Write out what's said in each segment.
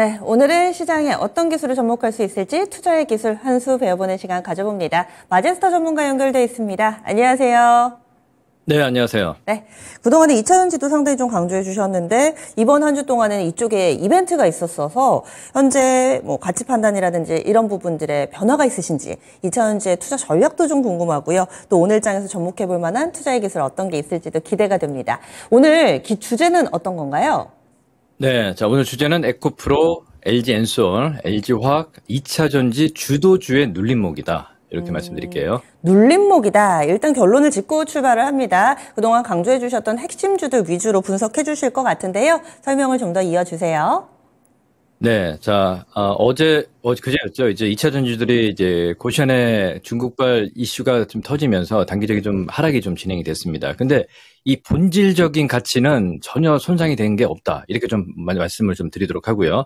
네, 오늘은 시장에 어떤 기술을 접목할 수 있을지 투자의 기술 한 수 배워보는 시간 가져봅니다. 마제스타 전문가 연결돼 있습니다. 안녕하세요. 네, 안녕하세요. 네, 그동안에 2차전 지도 상당히 좀 강조해 주셨는데 이번 한 주 동안에는 이쪽에 이벤트가 있었어서 현재 뭐 가치 판단이라든지 이런 부분들의 변화가 있으신지 2차전지의 투자 전략도 좀 궁금하고요. 또 오늘 장에서 접목해 볼 만한 투자의 기술 어떤 게 있을지도 기대가 됩니다. 오늘 기, 주제는 어떤 건가요? 네, 자 오늘 주제는 에코프로 LG 엔솔, LG 화학 2차 전지 주도주의 눌림목이다. 이렇게 음, 말씀드릴게요. 눌림목이다. 일단 결론을 짓고 출발을 합니다. 그동안 강조해 주셨던 핵심주들 위주로 분석해 주실 것 같은데요. 설명을 좀 더 이어주세요. 네, 자 어, 어제 어제 그제였죠. 이제 2차 전지들이 이제 고시션에 중국발 이슈가 좀 터지면서 단기적인 좀 하락이 좀 진행이 됐습니다. 근데 이 본질적인 가치는 전혀 손상이 된 게 없다. 이렇게 좀 말씀을 좀 드리도록 하고요.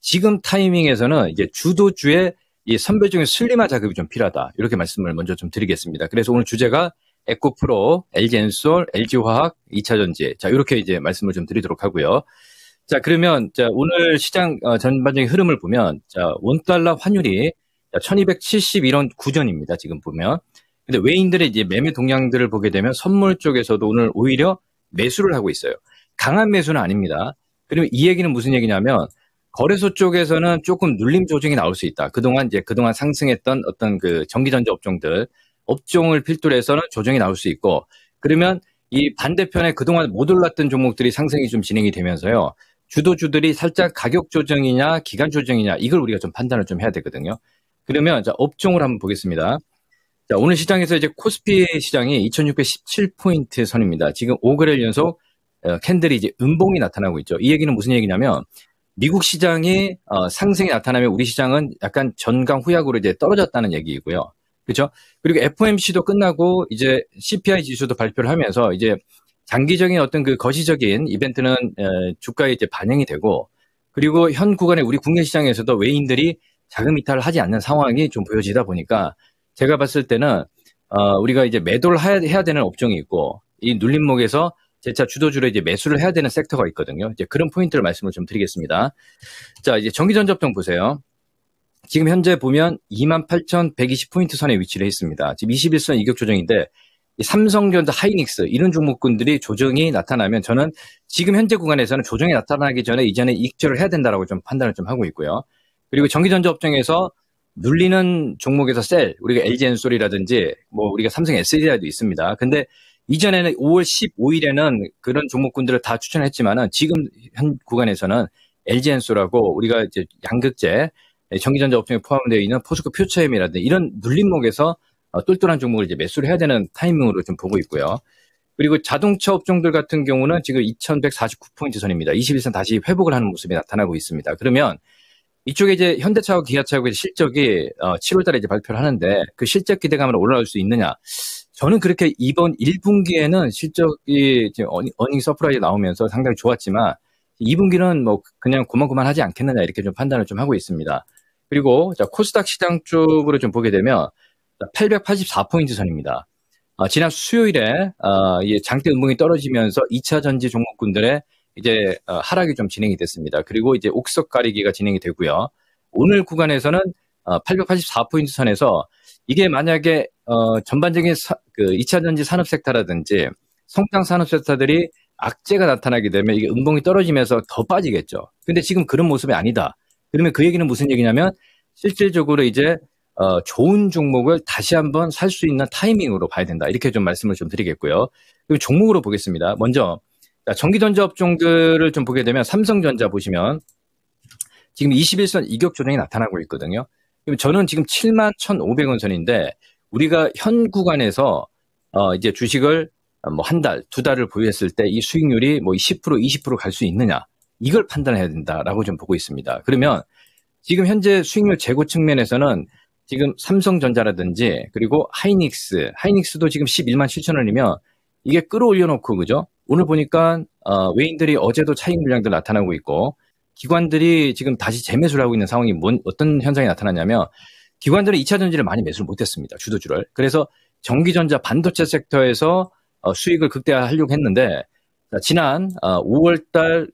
지금 타이밍에서는 이제 주도주의 이선별 중에 슬림화 작업이 좀 필요하다. 이렇게 말씀을 먼저 좀 드리겠습니다. 그래서 오늘 주제가 에코프로, LG엔솔, LG화학, 2차전지. 자, 이렇게 이제 말씀을 좀 드리도록 하고요. 자, 그러면 자, 오늘 시장 어, 전반적인 흐름을 보면 자, 원달러 환율이 1271원 9전입니다. 지금 보면. 근데 외인들의 이제 매매 동향들을 보게 되면 선물 쪽에서도 오늘 오히려 매수를 하고 있어요. 강한 매수는 아닙니다. 그러면 이 얘기는 무슨 얘기냐면 거래소 쪽에서는 조금 눌림 조정이 나올 수 있다. 그동안 이제 그동안 상승했던 어떤 그 전기전자 업종들 업종을 필두로 해서는 조정이 나올 수 있고 그러면 이 반대편에 그동안 못 올랐던 종목들이 상승이 좀 진행이 되면서요. 주도주들이 살짝 가격 조정이냐 기간 조정이냐 이걸 우리가 좀 판단을 좀 해야 되거든요. 그러면 자, 업종을 한번 보겠습니다. 자, 오늘 시장에서 이제 코스피 시장이 2617포인트 선입니다. 지금 5거래일 연속 어, 캔들이 이제 음봉이 나타나고 있죠. 이 얘기는 무슨 얘기냐면 미국 시장이 어, 상승이 나타나면 우리 시장은 약간 전강 후약으로 이제 떨어졌다는 얘기이고요. 그렇죠? 그리고 FOMC도 끝나고 이제 CPI 지수도 발표를 하면서 이제 장기적인 어떤 그 거시적인 이벤트는 주가에 이제 반영이 되고 그리고 현 구간에 우리 국내 시장에서도 외인들이 자금 이탈을 하지 않는 상황이 좀 보여지다 보니까 제가 봤을 때는 어, 우리가 이제 매도를 해야, 되는 업종이 있고 이 눌림목에서 제차 주도주로 이제 매수를 해야 되는 섹터가 있거든요. 이제 그런 포인트를 말씀을 좀 드리겠습니다. 자, 이제 전기전접종 보세요. 지금 현재 보면 28,120포인트 선에 위치를 했습니다. 지금 21선 이격 조정인데 삼성전자, 하이닉스 이런 종목군들이 조정이 나타나면 저는 지금 현재 구간에서는 조정이 나타나기 전에 이전에 익절을 해야 된다라고 좀 판단을 좀 하고 있고요. 그리고 전기전자 업종에서 눌리는 종목에서 셀, 우리가 LG엔솔이라든지 뭐 우리가 삼성 SDI도 있습니다. 근데 이전에는 5월 15일에는 그런 종목군들을 다 추천했지만은 지금 현 구간에서는 LG엔솔하고 우리가 이제 양극재 전기전자 업종에 포함되어 있는 포스코 퓨처엠이라든지 이런 눌림목에서 어, 똘똘한 종목을 이제 매수를 해야 되는 타이밍으로 좀 보고 있고요. 그리고 자동차 업종들 같은 경우는 지금 2,149포인트 선입니다. 21선 다시 회복을 하는 모습이 나타나고 있습니다. 그러면 이쪽에 이제 현대차하고 기아차하고 실적이 어, 7월 달에 이제 발표를 하는데 그 실적 기대감을 올라올 수 있느냐. 저는 그렇게 이번 1분기에는 실적이 지금 어닝 서프라이즈 나오면서 상당히 좋았지만 2분기는 뭐 그냥 고만고만하지 않겠느냐 이렇게 좀 판단을 좀 하고 있습니다. 그리고 자, 코스닥 시장 쪽으로 좀 보게 되면 884포인트 선입니다. 어, 지난 수요일에 어, 장대 음봉이 떨어지면서 2차 전지 종목군들의 이제 어, 하락이 좀 진행이 됐습니다. 그리고 이제 옥석 가리기가 진행이 되고요. 오늘 구간에서는 884포인트 어, 선에서 이게 만약에 어, 전반적인 사, 그 2차 전지 산업 섹터라든지 성장 산업 섹터들이 악재가 나타나게 되면 이게 음봉이 떨어지면서 더 빠지겠죠. 근데 지금 그런 모습이 아니다. 그러면 그 얘기는 무슨 얘기냐면 실질적으로 이제 어, 좋은 종목을 다시 한번 살 수 있는 타이밍으로 봐야 된다. 이렇게 좀 말씀을 좀 드리겠고요. 그리고 종목으로 보겠습니다. 먼저 전기전자 업종들을 좀 보게 되면 삼성전자 보시면 지금 21선 이격 조정이 나타나고 있거든요. 저는 지금 7만 1,500원 선인데 우리가 현 구간에서 어, 이제 주식을 뭐 한 달, 두 달을 보유했을 때 이 수익률이 뭐 10%, 20%갈 수 있느냐 이걸 판단해야 된다라고 좀 보고 있습니다. 그러면 지금 현재 수익률 재고 측면에서는 지금 삼성전자라든지 그리고 하이닉스, 하이닉스도 지금 11만 7천 원이면 이게 끌어올려놓고 그죠? 오늘 보니까 어, 외인들이 어제도 차익 물량들 나타나고 있고 기관들이 지금 다시 재매수를 하고 있는 상황이 뭔, 어떤 현상이 나타났냐면 기관들은 2차 전지를 많이 매수를 못했습니다. 주도주를. 그래서 전기전자 반도체 섹터에서 어, 수익을 극대화하려고 했는데 자, 지난 어, 5월달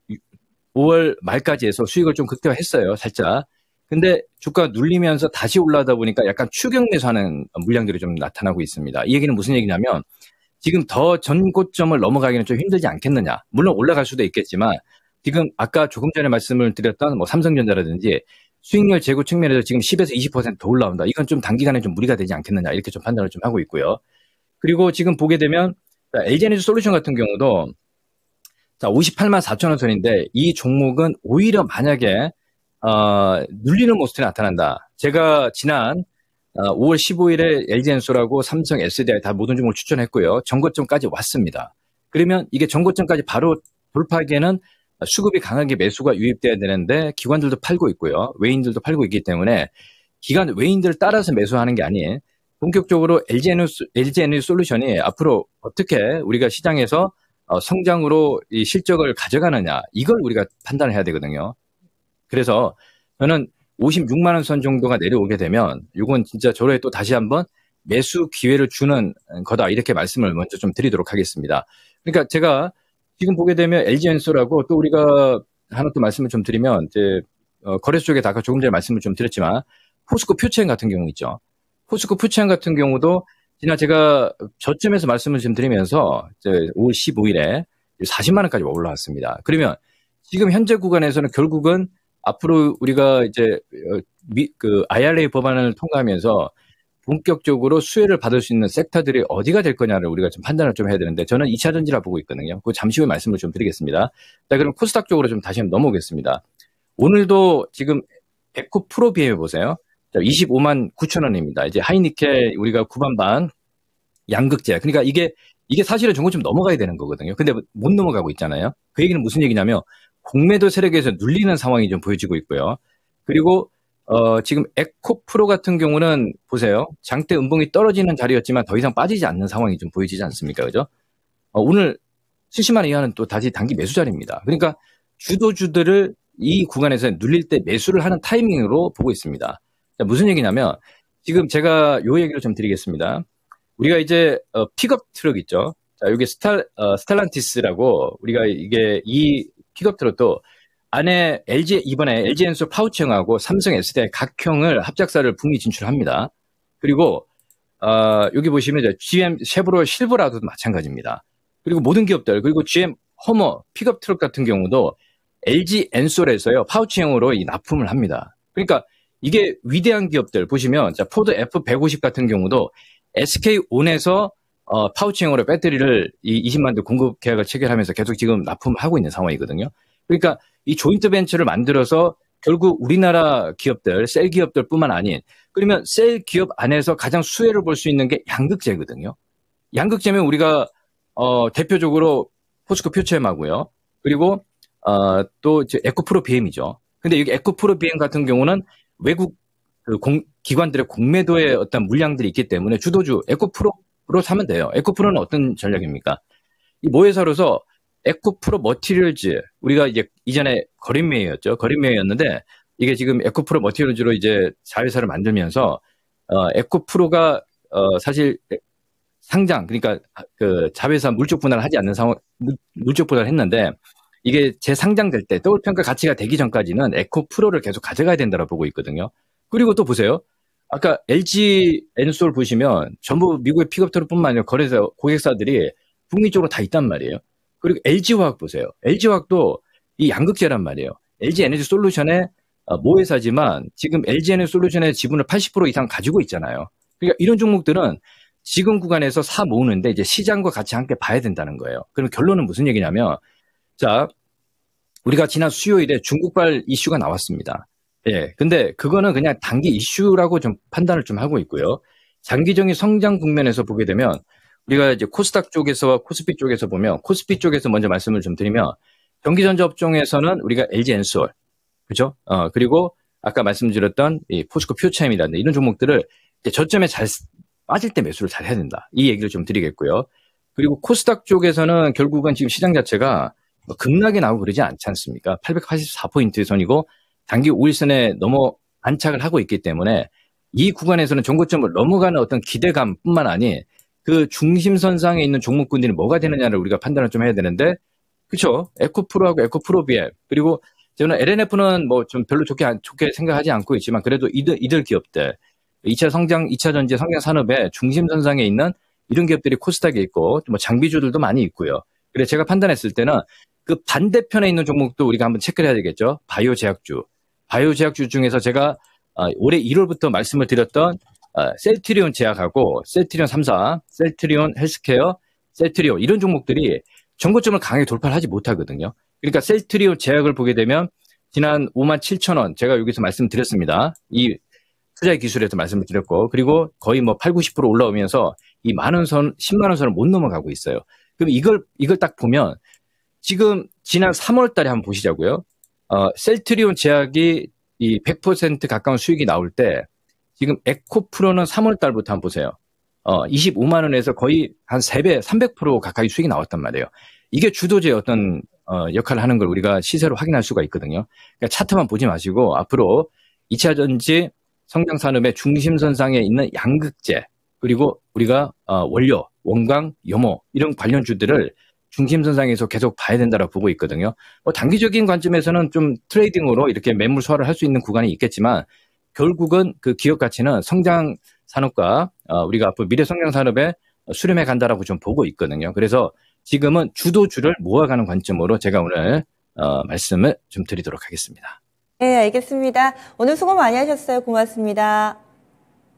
5월 말까지 해서 수익을 좀 극대화했어요. 살짝. 근데 주가 눌리면서 다시 올라다 보니까 약간 추격내서 하는 물량들이 좀 나타나고 있습니다. 이 얘기는 무슨 얘기냐면 지금 더 전고점을 넘어가기는 좀 힘들지 않겠느냐. 물론 올라갈 수도 있겠지만 지금 아까 조금 전에 말씀을 드렸던 뭐 삼성전자라든지 수익률 재고 측면에서 지금 10에서 20%더 올라온다. 이건 좀 단기간에 좀 무리가 되지 않겠느냐. 이렇게 좀 판단을 좀 하고 있고요. 그리고 지금 보게 되면 LG에너지 솔루션 같은 경우도 자, 58만 4천 원 선인데 이 종목은 오히려 만약에 어, 눌리는 모습이 나타난다. 제가 지난 어, 5월 15일에 LG 엔소라고 삼성 SDI 다 모든 종목을 추천했고요. 정거점까지 왔습니다. 그러면 이게 정거점까지 바로 돌파하기에는 수급이 강하게 매수가 유입돼야 되는데 기관들도 팔고 있고요. 외인들도 팔고 있기 때문에 기관 외인들 따라서 매수하는 게 아닌 본격적으로 LG 에너지, 솔루션이 앞으로 어떻게 우리가 시장에서 어, 성장으로 이 실적을 가져가느냐 이걸 우리가 판단해야 되거든요. 그래서 저는 56만 원 선 정도가 내려오게 되면 이건 진짜 저로에 또 다시 한번 매수 기회를 주는 거다 이렇게 말씀을 먼저 좀 드리도록 하겠습니다. 그러니까 제가 지금 보게 되면 LG 엔소라고또 우리가 하나 또 말씀을 좀 드리면 이제 어, 거래소 쪽에 다가 조금 전에 말씀을 좀 드렸지만 포스코 퓨처엔 같은 경우 있죠. 포스코 퓨처엔 같은 경우도 지난 제가 저점에서 말씀을 좀 드리면서 이제 5월 15일에 40만 원까지 올라왔습니다. 그러면 지금 현재 구간에서는 결국은 앞으로 우리가 이제 어, 미, 그 IRA 법안을 통과하면서 본격적으로 수혜를 받을 수 있는 섹터들이 어디가 될 거냐를 우리가 좀 판단을 좀 해야 되는데 저는 2차 전지라 보고 있거든요. 그 잠시 후에 말씀을 좀 드리겠습니다. 자, 그럼 코스닥 쪽으로 좀 다시 한번 넘어오겠습니다. 오늘도 지금 에코 프로 비해 보세요. 자, 25만 9천 원입니다. 이제 하이니켈 우리가 9반 반 양극재. 그러니까 이게 이게 사실은 종고 좀 넘어가야 되는 거거든요. 근데 못 넘어가고 있잖아요. 그 얘기는 무슨 얘기냐면 공매도 세력에서 눌리는 상황이 좀 보여지고 있고요. 그리고 어, 지금 에코 프로 같은 경우는 보세요. 장대 음봉이 떨어지는 자리였지만 더 이상 빠지지 않는 상황이 좀 보여지지 않습니까? 그죠? 어, 오늘 70만 이하는 또 다시 단기 매수 자리입니다. 그러니까 주도주들을 이 구간에서 눌릴 때 매수를 하는 타이밍으로 보고 있습니다. 자, 무슨 얘기냐면 지금 제가 요 얘기를 좀 드리겠습니다. 우리가 이제 어, 픽업 트럭 있죠. 자, 여기 스탈, 어, 스탈란티스라고 우리가 이게 이 픽업트럭도 안에 LG 이번에 LG 엔솔 파우치형하고 삼성 S대 각형을 합작사를 북미 진출합니다. 그리고 어, 여기 보시면 GM 쉐브로 실버라도 마찬가지입니다. 그리고 모든 기업들 그리고 GM 허머 픽업 트럭 같은 경우도 LG 엔솔에서요 파우치형으로 이 납품을 합니다. 그러니까 이게 위대한 기업들 보시면 자, 포드 F150 같은 경우도 SK 온에서 어, 파우칭으로 배터리를 이 20만 대 공급 계약을 체결하면서 계속 지금 납품하고 있는 상황이거든요. 그러니까 이 조인트 벤처를 만들어서 결국 우리나라 기업들, 셀 기업들뿐만 아닌 그러면 셀 기업 안에서 가장 수혜를 볼 수 있는 게 양극재거든요. 양극재면 우리가 어, 대표적으로 포스코 표처엠하고요 그리고 어, 또 에코프로 BM이죠. 근데 여기 에코프로 BM 같은 경우는 외국 그 공, 기관들의 공매도에 어떤 물량들이 있기 때문에 주도주 에코프로 로 사면 돼요. 에코프로는 어떤 전략입니까? 모회사로서 에코프로 머티리얼즈 우리가 이제 이전에 거린메이였죠. 거린메이였는데 이게 지금 에코프로 머티리얼즈로 이제 자회사를 만들면서 어, 에코프로가 어, 사실 상장 그러니까 그 자회사 물적 분할을 하지 않는 상황 물적 분할을 했는데 이게 재상장될 때 더울 평가 가치가 되기 전까지는 에코프로를 계속 가져가야 된다고 보고 있거든요. 그리고 또 보세요. 아까 LG 엔솔 보시면 전부 미국의 픽업터럭뿐만 아니라 거래사 고객사들이 북미 쪽으로 다 있단 말이에요. 그리고 LG 화학 보세요. LG 화학도 이 양극재란 말이에요. LG 에너지 솔루션의 어, 모회사지만 지금 LG 에너지 솔루션의 지분을 80% 이상 가지고 있잖아요. 그러니까 이런 종목들은 지금 구간에서 사 모으는데 이제 시장과 같이 함께 봐야 된다는 거예요. 그럼 결론은 무슨 얘기냐면 자 우리가 지난 수요일에 중국발 이슈가 나왔습니다. 예. 근데 그거는 그냥 단기 이슈라고 좀 판단을 좀 하고 있고요. 장기적인 성장 국면에서 보게 되면 우리가 이제 코스닥 쪽에서와 코스피 쪽에서 보면 코스피 쪽에서 먼저 말씀을 좀 드리면 전기전자 업종에서는 우리가 LG 엔솔 그죠? 어, 그리고 아까 말씀드렸던 이 포스코 퓨처엠이라든지 이런 종목들을 저점에 잘 빠질 때 매수를 잘 해야 된다. 이 얘기를 좀 드리겠고요. 그리고 코스닥 쪽에서는 결국은 지금 시장 자체가 뭐 급락이 나오고 그러지 않지 않습니까? 884포인트 선이고 단기 5일선에 넘어 안착을 하고 있기 때문에 이 구간에서는 종고점을 넘어가는 어떤 기대감뿐만 아니 그 중심선상에 있는 종목군들이 뭐가 되느냐를 우리가 판단을 좀 해야 되는데 그렇죠. 에코프로하고 에코프로비에 그리고 저는 LNF는 뭐 좀 별로 좋게 좋게 생각하지 않고 있지만 그래도 이들 이들 기업들 2차 성장 2차 전지 성장 산업의 중심선상에 있는 이런 기업들이 코스닥에 있고 뭐 장비주들도 많이 있고요. 그래서 제가 판단했을 때는 그 반대편에 있는 종목도 우리가 한번 체크를 해야 되겠죠. 바이오 제약주. 바이오 제약주 중에서 제가 어, 올해 1월부터 말씀을 드렸던 어, 셀트리온 제약하고 셀트리온 3사, 셀트리온 헬스케어, 셀트리온 이런 종목들이 정고점을 강하게 돌파를 하지 못하거든요. 그러니까 셀트리온 제약을 보게 되면 지난 5만 7천 원 제가 여기서 말씀드렸습니다. 이투자 기술에서 말씀을 드렸고 그리고 거의 뭐 8, 90% 올라오면서 이 만 원선 10만 원선을 못 넘어가고 있어요. 그럼 이걸 이걸 딱 보면 지금 지난 3월 달에 한번 보시자고요. 어, 셀트리온 제약이 이 100% 가까운 수익이 나올 때 지금 에코프로는 3월 달부터 한번 보세요. 어, 25만 원에서 거의 한 3배, 300% 가까이 수익이 나왔단 말이에요. 이게 주도제 어떤 어, 역할을 하는 걸 우리가 시세로 확인할 수가 있거든요. 그러니까 차트만 보지 마시고 앞으로 2차 전지 성장 산업의 중심선상에 있는 양극재 그리고 우리가 어, 원료, 원광, 염모 이런 관련주들을 중심선상에서 계속 봐야 된다라고 보고 있거든요. 뭐 단기적인 관점에서는 좀 트레이딩으로 이렇게 매물 소화를 할 수 있는 구간이 있겠지만 결국은 그 기업 가치는 성장 산업과 어, 우리가 앞으로 미래 성장 산업에 수렴해 간다라고 좀 보고 있거든요. 그래서 지금은 주도주를 모아가는 관점으로 제가 오늘 어, 말씀을 좀 드리도록 하겠습니다. 네, 알겠습니다. 오늘 수고 많이 하셨어요. 고맙습니다.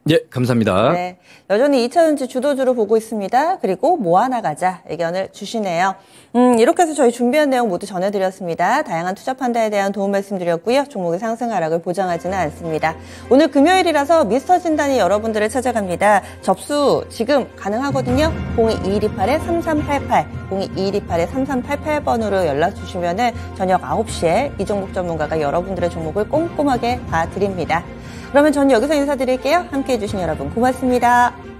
예, 감사합니다. 네, 여전히 2차 전지 주도주로 보고 있습니다. 그리고 뭐하나가자 의견을 주시네요. 음, 이렇게 해서 저희 준비한 내용 모두 전해드렸습니다. 다양한 투자 판단에 대한 도움 말씀드렸고요. 종목의 상승 하락을 보장하지는 않습니다. 오늘 금요일이라서 미스터 진단이 여러분들을 찾아갑니다. 접수 지금 가능하거든요. 02228-3388, 02228-3388번으로 연락 주시면 저녁 9시에 이종목 전문가가 여러분들의 종목을 꼼꼼하게 봐드립니다. 그러면 저는 여기서 인사드릴게요. 함께 해주신 여러분 고맙습니다.